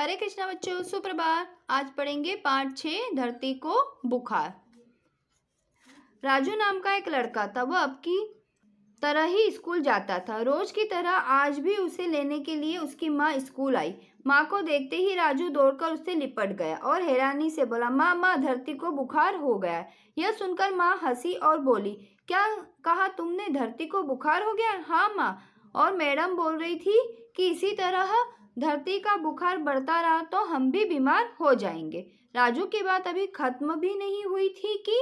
हरे कृष्णा बच्चों सुप्रभात आज पढ़ेंगे पार्ट छः धरती को बुखार राजू नाम का एक लड़का था वह अब की तरह ही स्कूल जाता था रोज की तरह आज भी उसे लेने के लिए उसकी माँ स्कूल आई माँ को देखते ही राजू दौड़कर उससे लिपट गया और हैरानी से बोला माँ माँ धरती को बुखार हो गया यह सुनकर माँ हंसी और बोली क्या कहा तुमने धरती को बुखार हो गया हाँ माँ और मैडम बोल रही थी कि इसी तरह धरती का बुखार बढ़ता रहा तो हम भी बीमार हो जाएंगे राजू की बात अभी खत्म भी नहीं हुई थी कि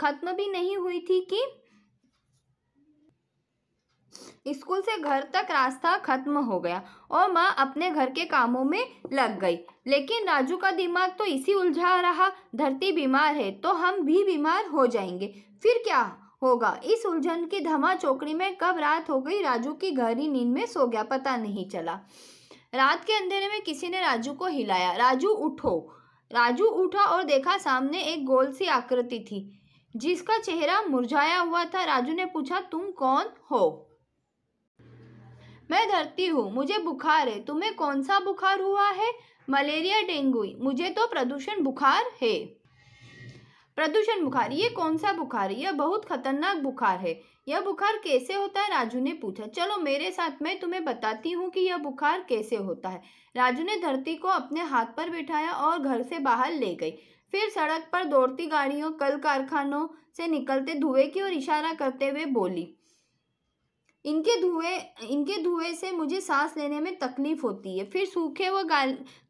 खत्म भी नहीं हुई थी कि स्कूल से घर तक रास्ता खत्म हो गया और माँ अपने घर के कामों में लग गई लेकिन राजू का दिमाग तो इसी उलझा रहा धरती बीमार है तो हम भी बीमार हो जाएंगे फिर क्या होगा इस उलझन की धमा चौकड़ी में कब रात हो गई राजू की गहरी नींद में सो गया पता नहीं चला रात के अंधेरे में किसी ने राजू को हिलाया राजू उठो राजू उठा और देखा सामने एक गोल सी आकृति थी जिसका चेहरा मुरझाया हुआ था राजू ने पूछा तुम कौन हो मैं धरती हूँ मुझे बुखार है तुम्हें कौन सा बुखार हुआ है मलेरिया डेंगू मुझे तो प्रदूषण बुखार है प्रदूषण बुखार ये कौन सा बुखार है यह बहुत खतरनाक बुखार है यह बुखार कैसे होता है राजू ने पूछा चलो मेरे साथ मैं तुम्हें बताती हूँ कि यह बुखार कैसे होता है राजू ने धरती को अपने हाथ पर बिठाया और घर से बाहर ले गई फिर सड़क पर दौड़ती गाड़ियों कल कारखानों से निकलते धुएं की ओर इशारा करते हुए बोली इनके धुएं इनके धुएं से मुझे सांस लेने में तकलीफ होती है फिर सूखे व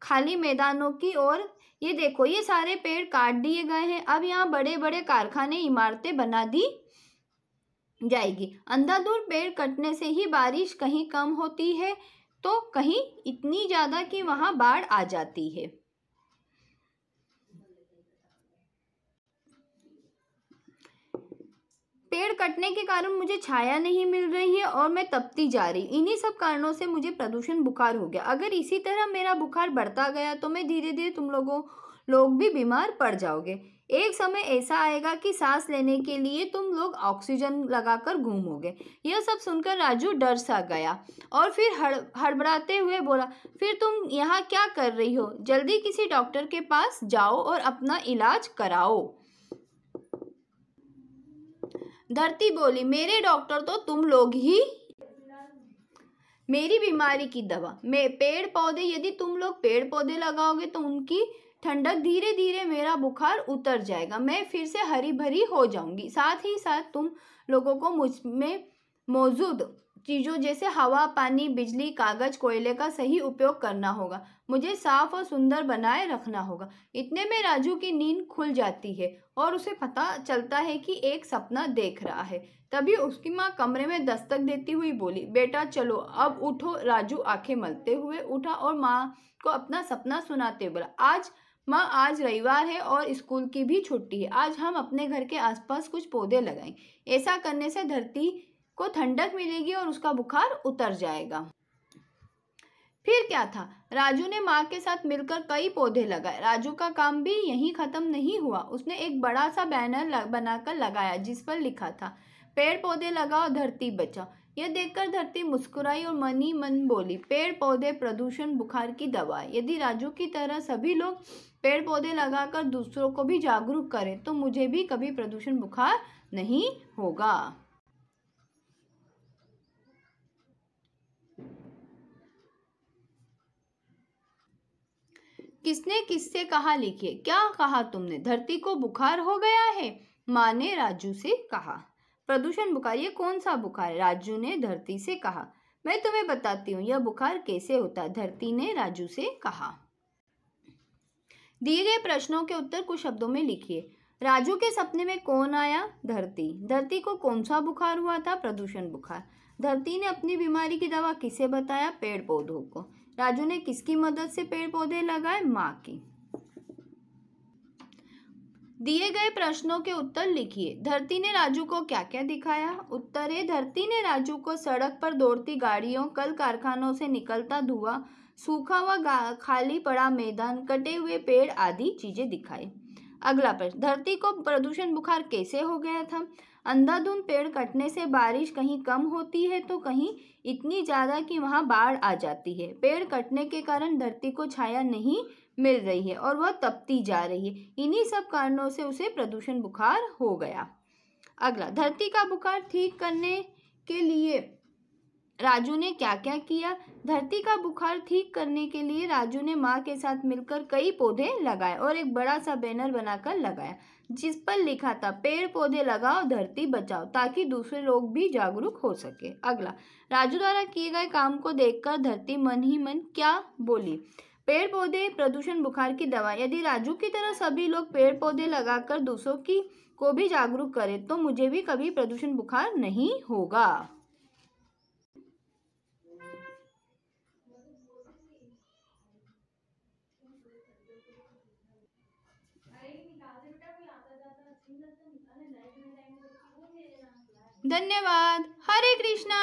खाली मैदानों की ओर ये देखो ये सारे पेड़ काट दिए गए हैं अब यहाँ बड़े बड़े कारखाने इमारतें बना दी जाएगी अंधाधुर पेड़ कटने से ही बारिश कहीं कम होती है तो कहीं इतनी ज़्यादा कि वहाँ बाढ़ आ जाती है पेड़ कटने के कारण मुझे छाया नहीं मिल रही है और मैं तपती जा रही इन्हीं सब कारणों से मुझे प्रदूषण बुखार हो गया अगर इसी तरह मेरा बुखार बढ़ता गया तो मैं धीरे धीरे तुम लोगों लोग भी बीमार पड़ जाओगे एक समय ऐसा आएगा कि सांस लेने के लिए तुम लोग ऑक्सीजन लगाकर घूमोगे यह सब सुनकर राजू डर सा गया और फिर हड़ हड़बड़ाते हुए बोला फिर तुम यहाँ क्या कर रही हो जल्दी किसी डॉक्टर के पास जाओ और अपना इलाज कराओ धरती बोली मेरे डॉक्टर तो तुम लोग ही मेरी बीमारी की दवा मैं पेड़ पौधे यदि तुम लोग पेड़ पौधे लगाओगे तो उनकी ठंडक धीरे धीरे मेरा बुखार उतर जाएगा मैं फिर से हरी भरी हो जाऊंगी साथ ही साथ तुम लोगों को मुझ में मौजूद चीज़ों जैसे हवा पानी बिजली कागज़ कोयले का सही उपयोग करना होगा मुझे साफ और सुंदर बनाए रखना होगा इतने में राजू की नींद खुल जाती है और उसे पता चलता है कि एक सपना देख रहा है तभी उसकी माँ कमरे में दस्तक देती हुई बोली बेटा चलो अब उठो राजू आंखें मलते हुए उठा और माँ को अपना सपना सुनाते बोला आज माँ आज रविवार है और स्कूल की भी छुट्टी है आज हम अपने घर के आसपास कुछ पौधे लगाएं ऐसा करने से धरती को ठंडक मिलेगी और उसका बुखार उतर जाएगा फिर क्या था राजू ने माँ के साथ मिलकर कई पौधे लगाए राजू का काम भी यहीं ख़त्म नहीं हुआ उसने एक बड़ा सा बैनर लग, बनाकर लगाया जिस पर लिखा था पेड़ पौधे लगाओ धरती बचाओ यह देखकर धरती मुस्कुराई और मनी मन बोली पेड़ पौधे प्रदूषण बुखार की दवा यदि राजू की तरह सभी लोग पेड़ पौधे लगाकर दूसरों को भी जागरूक करें तो मुझे भी कभी प्रदूषण बुखार नहीं होगा किसने किससे कहा लिखिए क्या कहा तुमने धरती को बुखार हो गया है माँ ने राजू से कहा प्रदूषण बुखार ये कौन सा बुखार है राजू ने धरती से कहा मैं तुम्हें बताती हूँ यह बुखार कैसे होता धरती ने राजू से कहा दिए गए प्रश्नों के उत्तर कुछ शब्दों में लिखिए राजू के सपने में कौन आया धरती धरती को कौन सा बुखार हुआ था प्रदूषण बुखार धरती ने अपनी बीमारी की दवा किसे बताया पेड़ पौधों को राजू ने किसकी मदद से पेड़ पौधे लगाए माँ की दिए गए प्रश्नों के उत्तर लिखिए धरती ने राजू को क्या क्या दिखाया उत्तर है धरती ने राजू को सड़क पर दौड़ती गाड़ियों कल कारखानों से निकलता धुआं सूखा व खाली पड़ा मैदान कटे हुए पेड़ आदि चीजें दिखाई अगला प्रश्न धरती को प्रदूषण बुखार कैसे हो गया था अंधाधुन पेड़ कटने से बारिश कहीं कम होती है तो कहीं इतनी ज़्यादा कि वहाँ बाढ़ आ जाती है पेड़ कटने के कारण धरती को छाया नहीं मिल रही है और वह तपती जा रही है इन्हीं सब कारणों से उसे प्रदूषण बुखार हो गया अगला धरती का बुखार ठीक करने के लिए राजू ने क्या क्या किया धरती का बुखार ठीक करने के लिए राजू ने माँ के साथ मिलकर कई पौधे लगाए और एक बड़ा सा बैनर बनाकर लगाया जिस पर लिखा था पेड़ पौधे लगाओ धरती बचाओ ताकि दूसरे लोग भी जागरूक हो सके अगला राजू द्वारा किए गए काम को देखकर धरती मन ही मन क्या बोली पेड़ पौधे प्रदूषण बुखार की दवा यदि राजू की तरह सभी लोग पेड़ पौधे लगाकर दूसरों की को भी जागरूक करें तो मुझे भी कभी प्रदूषण बुखार नहीं होगा धन्यवाद हरे कृष्णा